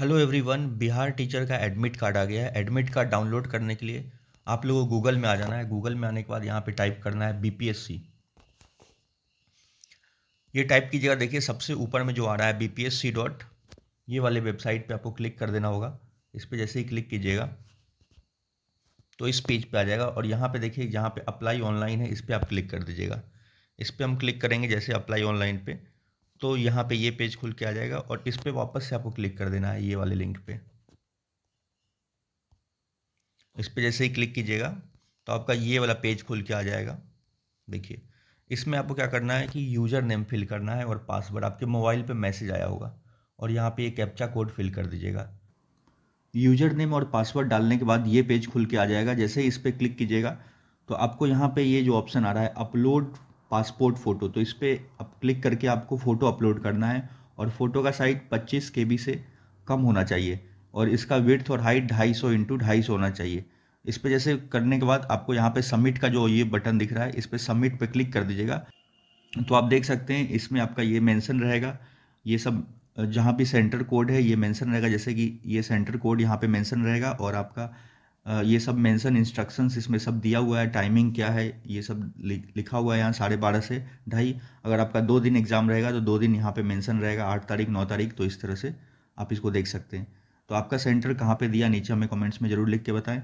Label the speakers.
Speaker 1: hello everyone Bihar teacher का admit card आ गया है एडमिट कार्ड डाउनलोड करने के लिए आप लोगों को गूगल में आ जाना है गूगल में आने के बाद यहाँ पे टाइप करना है बीपीएससी ये टाइप कीजिएगा देखिए सबसे ऊपर में जो आ रहा है बीपीएससी डॉट ये वाले वेबसाइट पे आपको क्लिक कर देना होगा इस पर जैसे ही क्लिक कीजिएगा तो इस पेज पे आ जाएगा और यहाँ पे देखिए जहाँ पे अप्लाई ऑनलाइन है इस पर आप क्लिक कर दीजिएगा इस पर हम क्लिक करेंगे जैसे अप्लाई ऑनलाइन पर तो यहाँ पे ये पेज खुल के आ जाएगा और इस पर वापस से आपको क्लिक कर देना है ये वाले लिंक पे इस पर जैसे ही क्लिक कीजिएगा तो आपका ये वाला पेज खुल के आ जाएगा देखिए इसमें आपको क्या करना है कि यूज़र नेम फिल करना है और पासवर्ड आपके मोबाइल पे मैसेज आया होगा और यहाँ पे ये कैप्चा कोड फिल कर दीजिएगा यूजर नेम और पासवर्ड डालने के बाद ये पेज खुल के आ जाएगा जैसे ही इस पर क्लिक कीजिएगा तो आपको यहाँ पे ये जो ऑप्शन आ रहा है अपलोड पासपोर्ट फ़ोटो तो इस पर अब क्लिक करके आपको फ़ोटो अपलोड करना है और फ़ोटो का साइज़ पच्चीस के से कम होना चाहिए और इसका विर्थ और हाइट ढाई सौ इंटू ढाई सौ होना चाहिए इस पर जैसे करने के बाद आपको यहाँ पे सबमिट का जो ये बटन दिख रहा है इस पर सबमिट पे क्लिक कर दीजिएगा तो आप देख सकते हैं इसमें आपका ये मेंशन रहेगा ये सब जहाँ भी सेंटर कोड है ये मेंशन रहेगा जैसे कि ये सेंटर कोड यहाँ पे मेंशन रहेगा और आपका ये सब मेंशन इंस्ट्रक्शंस इसमें सब दिया हुआ है टाइमिंग क्या है ये सब लिखा हुआ है यहाँ साढ़े बारह से ढाई अगर आपका दो दिन एग्ज़ाम रहेगा तो दो दिन यहाँ पे मेंशन रहेगा आठ तारीख नौ तारीख तो इस तरह से आप इसको देख सकते हैं तो आपका सेंटर कहाँ पे दिया नीचे हमें कमेंट्स में ज़रूर लिख के बताएं